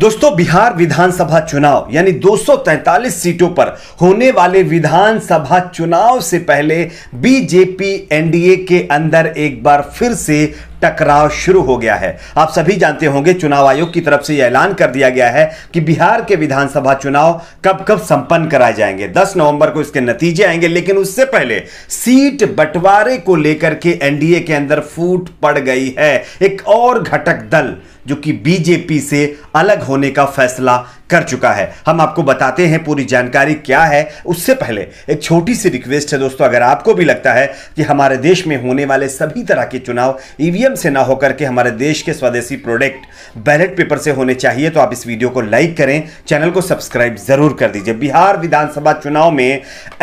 दोस्तों बिहार विधानसभा चुनाव यानी 243 सीटों पर होने वाले विधानसभा चुनाव से पहले बीजेपी एनडीए के अंदर एक बार फिर से टकराव शुरू हो गया है आप सभी जानते होंगे चुनाव आयोग की तरफ से यह ऐलान कर दिया गया है कि बिहार के विधानसभा चुनाव कब कब संपन्न कराए जाएंगे 10 नवंबर को इसके नतीजे आएंगे लेकिन उससे पहले सीट बंटवारे को लेकर के एनडीए के अंदर फूट पड़ गई है एक और घटक दल जो कि बीजेपी से अलग होने का फैसला कर चुका है हम आपको बताते हैं पूरी जानकारी क्या है उससे पहले एक छोटी सी रिक्वेस्ट है दोस्तों अगर आपको भी लगता है कि हमारे देश में होने वाले सभी तरह के चुनाव ईवीएम e से ना होकर के हमारे देश के स्वदेशी प्रोडक्ट बैलेट पेपर से होने चाहिए तो आप इस वीडियो को लाइक करें चैनल को सब्सक्राइब जरूर कर दीजिए बिहार विधानसभा चुनाव में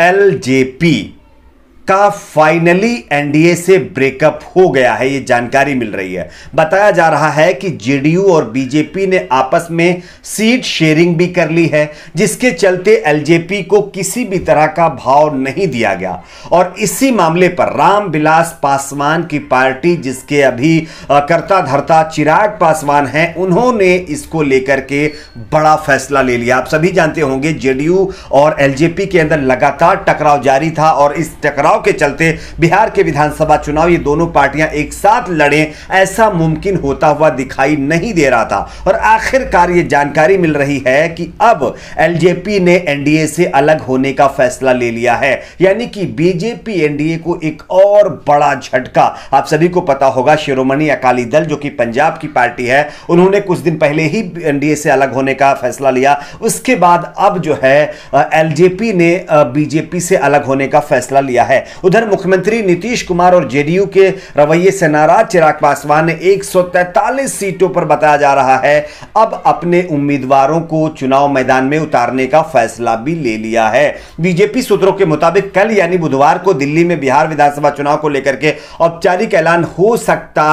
एल का फाइनली एनडीए से ब्रेकअप हो गया है ये जानकारी मिल रही है बताया जा रहा है कि जेडीयू और बीजेपी ने आपस में सीट शेयरिंग भी कर ली है जिसके चलते एलजेपी को किसी भी तरह का भाव नहीं दिया गया और इसी मामले पर राम पासवान की पार्टी जिसके अभी करता धरता चिराग पासवान हैं उन्होंने इसको लेकर के बड़ा फैसला ले लिया आप सभी जानते होंगे जेडीयू और एलजेपी के अंदर लगातार टकराव जारी था और इस टकराव भेदभाव के चलते बिहार के विधानसभा चुनाव ये दोनों पार्टियां एक साथ लड़ें ऐसा मुमकिन होता हुआ दिखाई नहीं दे रहा था और आखिरकार ये जानकारी मिल रही है कि अब एलजेपी ने एनडीए से अलग होने का फैसला ले लिया है यानी कि बीजेपी एनडीए को एक और बड़ा झटका आप सभी को पता होगा शिरोमणि अकाली दल जो कि पंजाब की पार्टी है उन्होंने कुछ दिन पहले ही एनडीए से अलग होने का फैसला लिया उसके बाद अब जो है एलजेपी ने बीजेपी से अलग होने का फैसला लिया है उधर मुख्यमंत्री नीतीश कुमार और जेडीयू के रवैये से नाराज चिराग पासवान ने एक सीटों पर बताया जा रहा है अब अपने उम्मीदवारों को चुनाव मैदान में उतारने का फैसला भी ले लिया है बीजेपी सूत्रों के मुताबिक कल यानी बुधवार को दिल्ली में बिहार विधानसभा चुनाव को लेकर के औपचारिक ऐलान हो सकता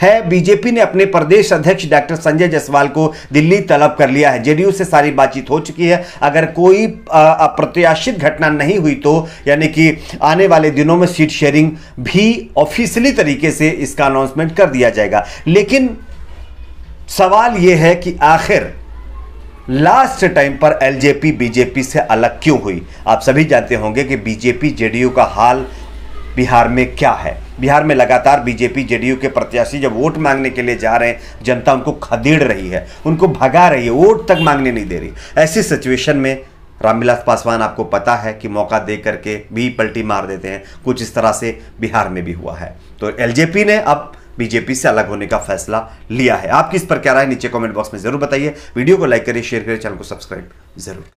है बीजेपी ने अपने प्रदेश अध्यक्ष डॉक्टर संजय जायसवाल को दिल्ली तलब कर लिया है जेडीयू से सारी बातचीत हो चुकी है अगर कोई अप्रत्याशित घटना नहीं हुई तो यानी कि आने वाले वाले दिनों में सीट शेयरिंग भी ऑफिशियली तरीके से इसका अनाउंसमेंट कर दिया जाएगा लेकिन सवाल यह है कि आखिर लास्ट टाइम पर एलजेपी बीजेपी से अलग क्यों हुई आप सभी जानते होंगे कि बीजेपी जेडीयू का हाल बिहार में क्या है बिहार में लगातार बीजेपी जेडीयू के प्रत्याशी जब वोट मांगने के लिए जा रहे हैं जनता उनको खदेड़ रही है उनको भगा रही है वोट तक मांगने नहीं दे रही ऐसी सिचुएशन में रामविलास पासवान आपको पता है कि मौका दे करके भी पलटी मार देते हैं कुछ इस तरह से बिहार में भी हुआ है तो एलजेपी ने अब बीजेपी से अलग होने का फैसला लिया है आप किस पर क्या राय नीचे कमेंट बॉक्स में जरूर बताइए वीडियो को लाइक करिए शेयर करिए चैनल को सब्सक्राइब जरूर